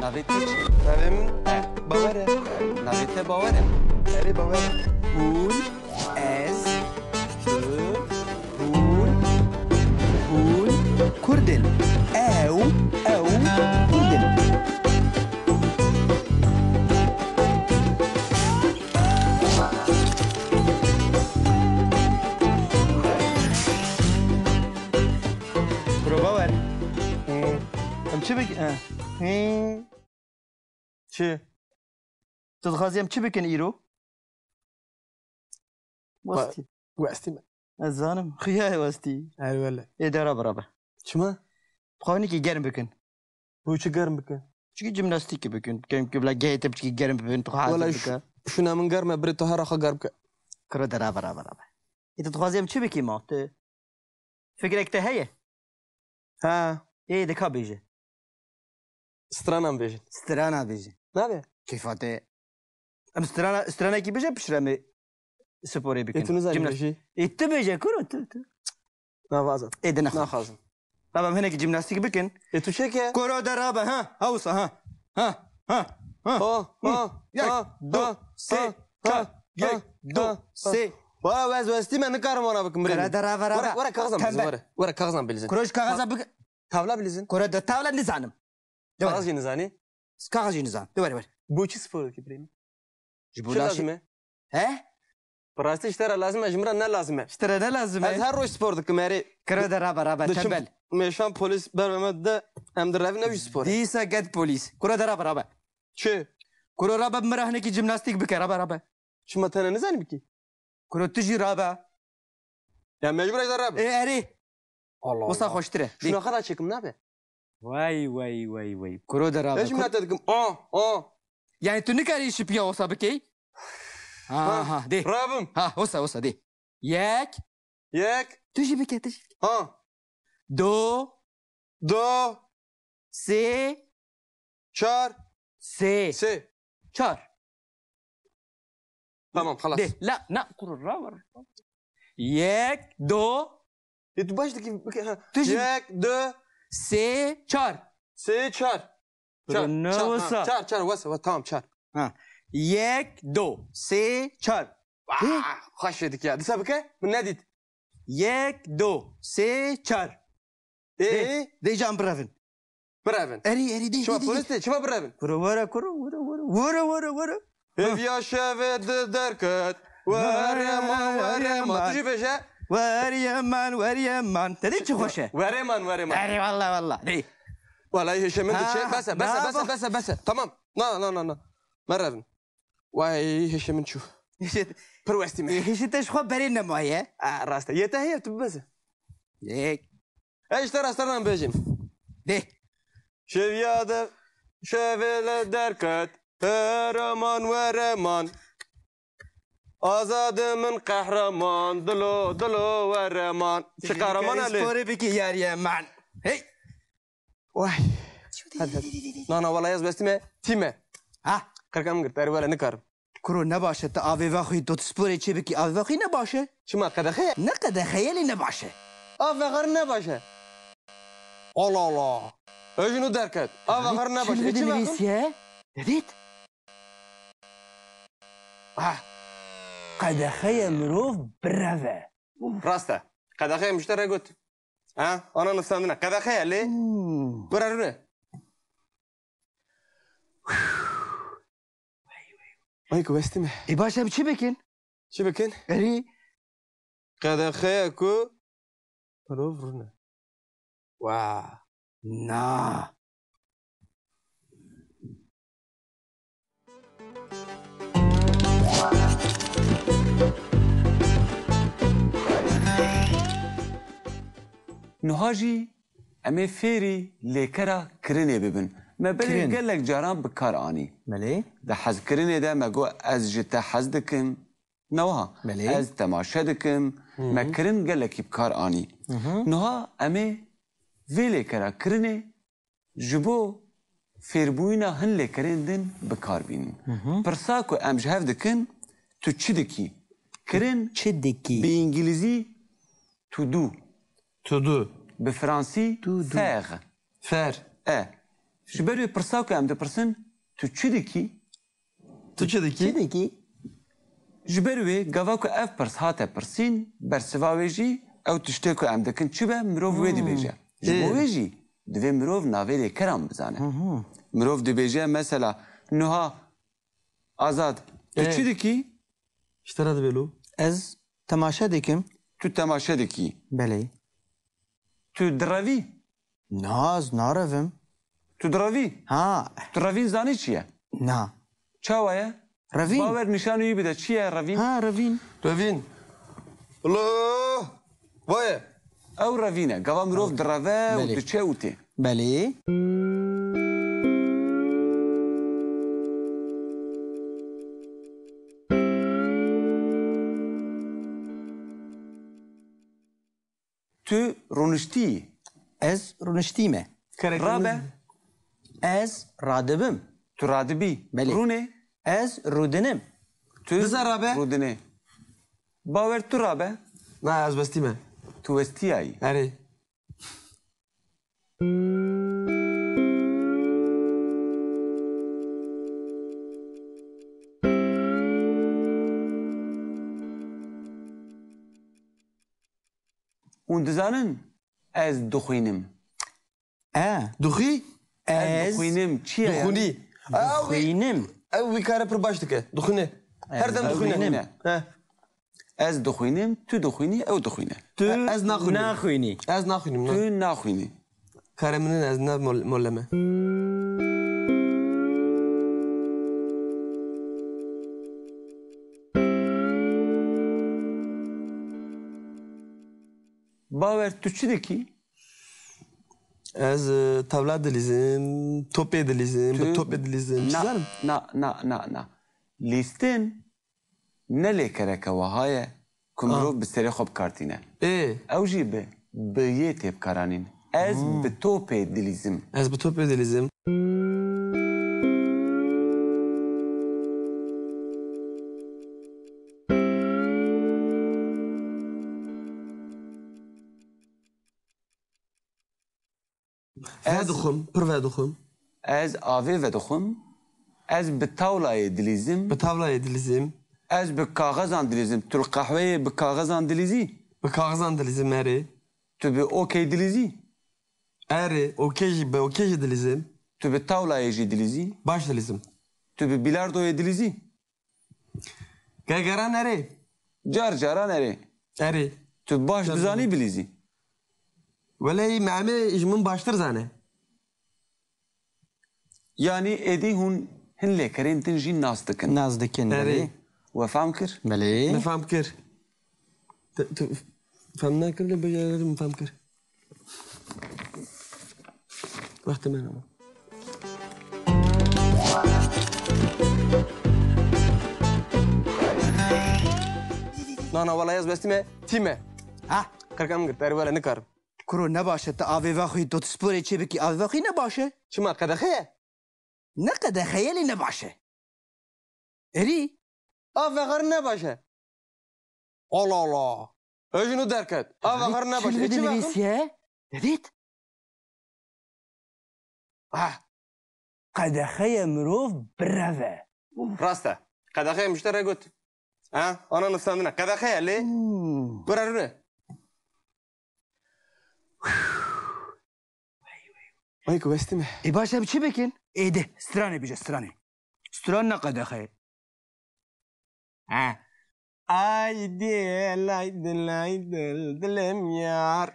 Navete, navem, E. Bauere. Navyte Bauere. Tedy Bauere. Un. Es. Un. Un. Kurdel. Eu. Eu. Kurdel. Pro Bauer. Hmm. Tam čebek... Hmm. Ah. چی؟ Dızgaziyem çi bikin îro? Westî. Westî me. Ez zanim xiya ye westî. Her wele. Ê dera birabe. Çima? Xanikî germ bikin. Bu çi germ bikin? Çikî jimnastikî bikin. Kemkî bila geyê te biçikî germ bibin tu hazır bike. Şûna min germ e birî tu her axa germ bike. Kire dera birabe rabe. Ê tu dixwaziyem çi bikî ma? Tu fikrek te heye? Ha. Ê dika bêje. Strana bêjin. Strana bêjin. Nave? Kifate. Am strana strana şey. ki beje pişireme spor bikin. Etunu zani beje. Ette beje kuru tu tu. Navazat. Ede ne khazın. Rabam hene ki jimnastik bikin. Etu ki, Koro da raba ha. Hausa ha. Ha. Ha. Ha. Ha. Ya. Do. Se. Ha. Ya. Do. Se. Wa vaz vaz ti men karam ona bakın. Kara da raba vara, vara kağızam bizim ora. Ora kağızam bilizin. Kuroş kağıza bak. Tavla bilizin. Kora da tavla nizanım. Kağız nizani. Скажи не знаю. Давай, давай. بوچی سفر کی بریم؟ جبر لازمه. ها؟ براستی اشترا لازمه جمرا نه لازمه. اشترا نه لازمه. از هر روز سپورت کمری. کرده رابا رابا تبل. میشم پلیس برم ده هم در رفت نوی سپورت. دیسا گد پلیس. کرده رابا رابا. چه؟ کرده رابا مرهنه کی جیمناستیک بکه رابا رابا. شما تنه نزنی بکی؟ کرده تجی رابا. Ya mecbur eder abi. E eri. Allah Allah. Usta hoştire. Şunu kadar çekim ne abi? Vay vay vay vay. وای کرو در آب. لازم نتادم آ آ. Yani tu ne kadar iş yapıyor o sabıkeyi? Ha ha de. Rabım. Ha olsa olsa de. Yek. Yek. Tu şibike tu şibike. Ha. Do. Do. Se. Çar. Se. Se. Çar. Tamam halas. De. La na kurur ra var. Yek. Do. E tu ki. Yek. Do. S çar. S çar. Çar, न çar, ha, स çar, çar, vasa, va- tamam çar. Ha. Yek do. S çar. Vah, hoş yedik ya. Disa bakı, bu ne dit? Yek do. S çar. E, De, de can bravin. bravin. Eri eri de. Şuma de, de, de. polis de, şuma bravin. Vura vura kuru vura vura vura vura vura. Ev yaşa ve de derkat. Varema, varema. Varema. Tuşu peşe. واريمان واريمان تديك خوشه واريمان واريمان اي والله والله دي والله هشام انت شيء بس بس بس بس بس تمام لا لا لا لا مرة واي هشام نشوف بروستي معاك هشام انت شخو بارينا معايا اه راست يا تهيا تبس ياك ايش ترى ترى باجم ليه شوف يا شوف الدركات هرمان ورمان Azadımın kahraman, dulu dulu ve reman. Şu kahraman Ali. Spor epiki yer yemen. Hey. Vay. Hadi. Nana valla yaz bestime. Time. Ha? Karkam gırt. Ervela ne kar. Kuru ne başa ta avi vakhi dot spor içi biki avi vakhi ne başa? Şuma kadar hayal. Ne kadar hayali ne başa? Avi vakhi ne başa? Allah Allah. Öjünü derket. Avi vakhi ne başa? Şimdi de birisi ya. Evet. Ah. قدخه مروف بروه راسته قدخه مشترى قلت ها انا نفهمنا قدخه ليه بروه ويك واستمع اي باشا بتشبكن شبكن اري قدخه كو بروفرنا واو نا نوها جی امه فیری لیکرا کرنه ببن مبلی گلک جاران بکار آنی ملی ده حز کرنه ده مگو از جتا حز دکم نوها ملی از تماشا دکم مکرن گلکی بکار آنی نوها امه وی لیکرا کرنه جبو فیربوینا هن لیکرین دن بکار بینن پرسا که ام جهف دکن تو چی دکی کرن چی دکی به انگلیزی تو دو تو دو Bi Fransî fer. Fer. E. Ji ber wê pirsa ku em dipirsin tu çi dikî? Tu çi dikî? Çi dikî? Ji ber wê gava ku ev pirs hate pirsîn bersiva wê jî ew e tiştê ku em dikin çi be mirov wê mm. e. dibêje. Ji bo wê jî divê mirov navê lêkeran bizane. Mirov mm, mm. dibêje mesela nuha azad tu çi dikî? Ji te re dibêlo? Ez temaşe dikim. Tu temaşe dikî. Belê. Ти драви. Не, аз наравим. Ти драви. А. Драви знани чи е? На. Чао е? Равин. Бавер нишану и биде. Чи е равин? А, равин. Равин. Алло! Вае! Ау равине. Гава миров драве, утече ути. Бели. Бели. Ty runështi, ez runështime. Rabe, ez radibim, tu radibi. Beli. Rune, ez rudinim. tu rabe. Rudine. Baver ty rabe. Na, ez bestime. Tu vestiai. Eri. اون دزانن از دخوینم اه دخی از دخوینم چیه دخونی دخوینم او وی کار پر باش دکه دخونه هر دم دخونه از دخوینم تو دخوینی او دخوینه تو از نخوینی از نخوینی تو نخوینی کار من از نه ملمه باورتوچیدکی از تاولد دلیزم توپ دلیزم تو... توپ دلیزم نه نه نه نه نه لیستن نه لیکره که وهای کمرو به سری خوب کارتینه ای او جی به به یه تیب کارانین از به توپ دلیزم از به توپ دلیزم Ez dixwim, pir ve dixwim. Ez avê vedixwim. Ez bi tawlayê dilîzim. Bi tawlayê dilîzim. Ez bi kaxezan dilîzim. Tu li qehweyê bi kaxezan dilîzî? Bi kaxezan dilîzim erê. Tu bi okey dilîzî? Erê, okey jî bi okey jî Tu bi tawlayê jî dilîzî? Baş dilîzim. Tu bi bilardoyê dilîzî? Gegeran erê. Car caran erê. Erê. Tu baş dizanî bilîzî. Welê me emê ji min zane. یعنی ادی هون هن لێ کەرێن تنجی Ve دکن ناز دکن وەفام کرد بەێ فام کرد فام ناکرد لە بەیارم فام کرد وەختە منەوە Nana valla yaz bestime time. Ha? Kırkam git dervele ne karım. Kuru ne başa ta aveva huy spore çebi ki aveva huy ne başa? Çıma kadahe. نقد خيالي نبعشه اري افغر نبعشه الله الله اجنو دركت افغر نبعشه شنو دلبيس يا ديت اه قد خيا مروف برافا راسته قد خيا مشتري قلت ها انا نستنى قد خيا ليه بررونه ما يكو استمع اي باشا بشبكن ايه ده استراني بيجي استراني استراني قد اخي ها اي دي لاي دلاي دل دلم يار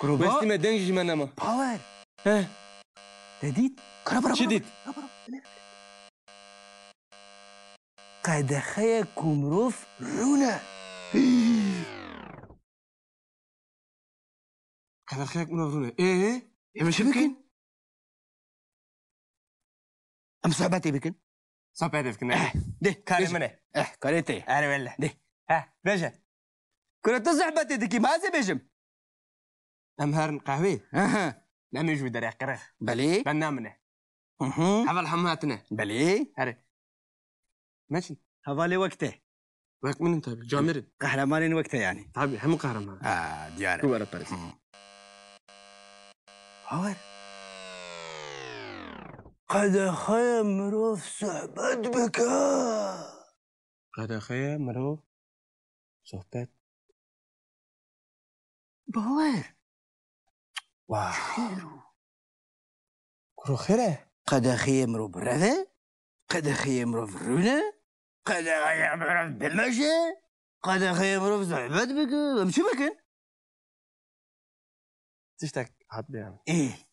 كروبا بس ما دنجي ما نما باور ها تديت كربرا شديد قد اخي كومروف رونا قد اخي كومروف رونا ايه ايه مش يمكن ام सब بكن बिकन بكن اه دي كاري منه اه كاريتي انا ولا دي ها إيه بيجم كنت صحبتي ديكي ما زي بيجم ام هرن قهوي اها لم يجو دريق قرخ بلي بنامنا اها هذا الحماتنا بلي هري ماشي هذا لي وقته وقت من انت طيب، جامر قهرمانين وقته يعني طبيعي هم قهرمان اه ديالك كبار باريس أه. هاور قد خيا مروف صحبت بكا قد خيا مروف صحبت باور واو كرو خيره قد خيا مروف رذا قد خيا مروف رونا قد خيا مروف بالمشي قد خيا مروف صحبت بكا مش مكان تشتاك حد يعني ايه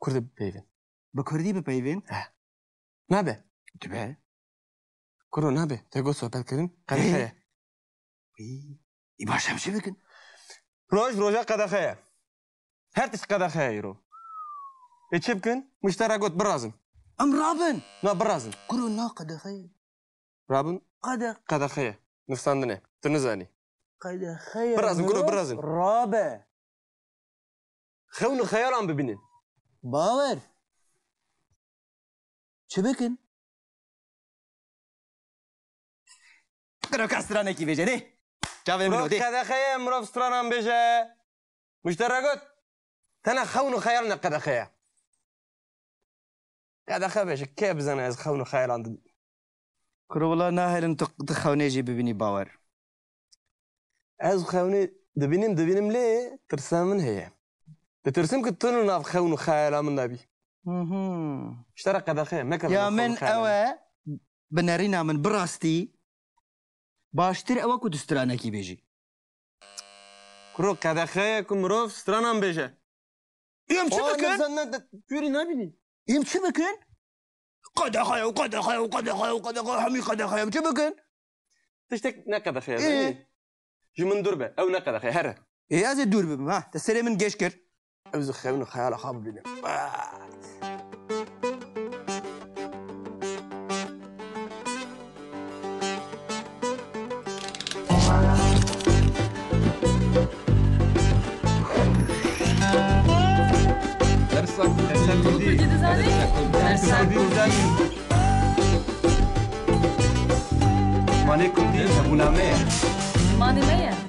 Kur bi peyvên. Bi Kurdî bi peyvên? Nabe. Dibe. Kuro nabe. Te got sohbet kirin. Qedexe ye. Wî. Baş em çi Roj roja qedexe Her tişt qedexe ye îro. E çi bikin? Müştera got birazin. Em rabin. Na birazin. Kuro na qedexe ye. Rabin? Qedexe. Qedexe ye. Nifsandine. Tu nizanî. Qedexe ye. Birazin kuro birazin. Rabe. Xewni xeyalan باور Çıbıkın. Kroka strane ki beje ne? Çave mi nodi? Kroka da khaya mrof stranan beje. Müşteragot. Tana khawnu khayalna kada khaya. Kada khaya beje kebz ana az khawnu khayalan. Krola nahilin tıkhawne ji bibini bawer. Az khawne dibinim dibinim le tirsamin heye. ترسم كتن ناف خون خيال من نبي اشترق هذا خير ما كان يا من أوا بنارينا من براستي باشتر أوا كنت سترانا كي بيجي كرو كذا خير كمروف سترانا بيجي يم شبكن توري نبيني يم شبكن قد أخي وقد أخي وقد أخي وقد أخي حمي قد أخي يم شبكن تشتك نكد أخي إيه جمن دربة أو نكد أخي هرة إيه هذا دربة ما تسري من جيشكر أوزخ من خيال حبنا بنا درسك جديد درسك جديد ماني كنتي جابونا مير ماني مير